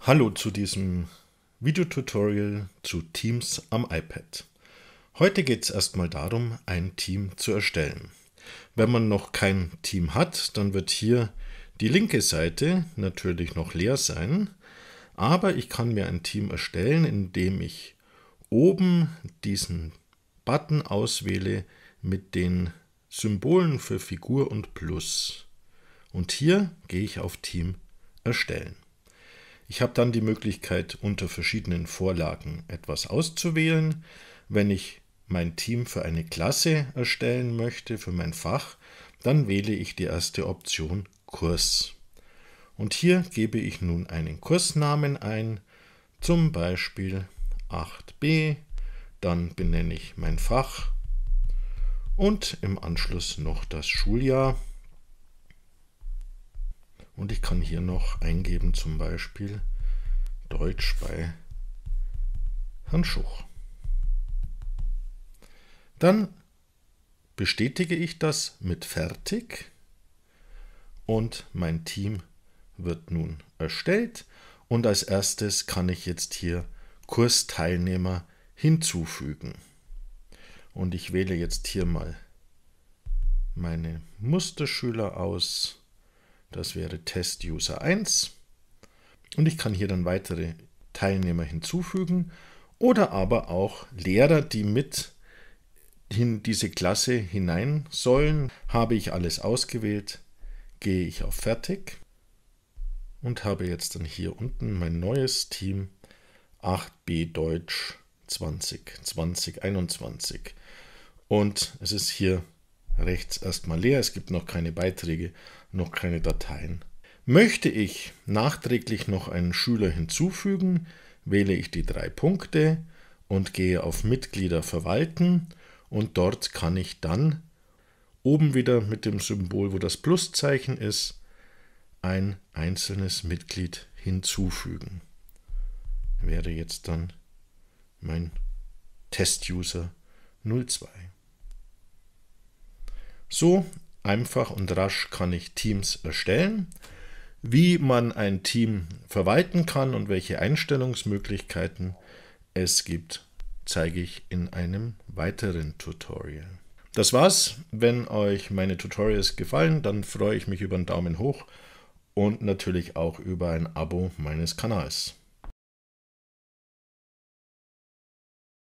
Hallo zu diesem Videotutorial zu Teams am iPad. Heute geht es erstmal darum, ein Team zu erstellen. Wenn man noch kein Team hat, dann wird hier die linke Seite natürlich noch leer sein, aber ich kann mir ein Team erstellen, indem ich oben diesen Button auswähle mit den Symbolen für Figur und Plus. Und hier gehe ich auf Team erstellen. Ich habe dann die Möglichkeit, unter verschiedenen Vorlagen etwas auszuwählen. Wenn ich mein Team für eine Klasse erstellen möchte, für mein Fach, dann wähle ich die erste Option Kurs. Und hier gebe ich nun einen Kursnamen ein, zum Beispiel 8b, dann benenne ich mein Fach und im Anschluss noch das Schuljahr und ich kann hier noch eingeben zum Beispiel Deutsch bei Herrn Schuch. Dann bestätige ich das mit Fertig und mein Team wird nun erstellt und als erstes kann ich jetzt hier Kursteilnehmer hinzufügen. Und ich wähle jetzt hier mal meine Musterschüler aus das wäre Test User 1. Und ich kann hier dann weitere Teilnehmer hinzufügen oder aber auch Lehrer, die mit in diese Klasse hinein sollen. Habe ich alles ausgewählt, gehe ich auf Fertig und habe jetzt dann hier unten mein neues Team 8b Deutsch 20 2021. Und es ist hier rechts erstmal leer. Es gibt noch keine Beiträge, noch keine Dateien. Möchte ich nachträglich noch einen Schüler hinzufügen, wähle ich die drei Punkte und gehe auf Mitglieder verwalten und dort kann ich dann oben wieder mit dem Symbol, wo das Pluszeichen ist, ein einzelnes Mitglied hinzufügen. Wäre jetzt dann mein Test-User 02. So einfach und rasch kann ich Teams erstellen. Wie man ein Team verwalten kann und welche Einstellungsmöglichkeiten es gibt, zeige ich in einem weiteren Tutorial. Das war's. Wenn euch meine Tutorials gefallen, dann freue ich mich über einen Daumen hoch und natürlich auch über ein Abo meines Kanals.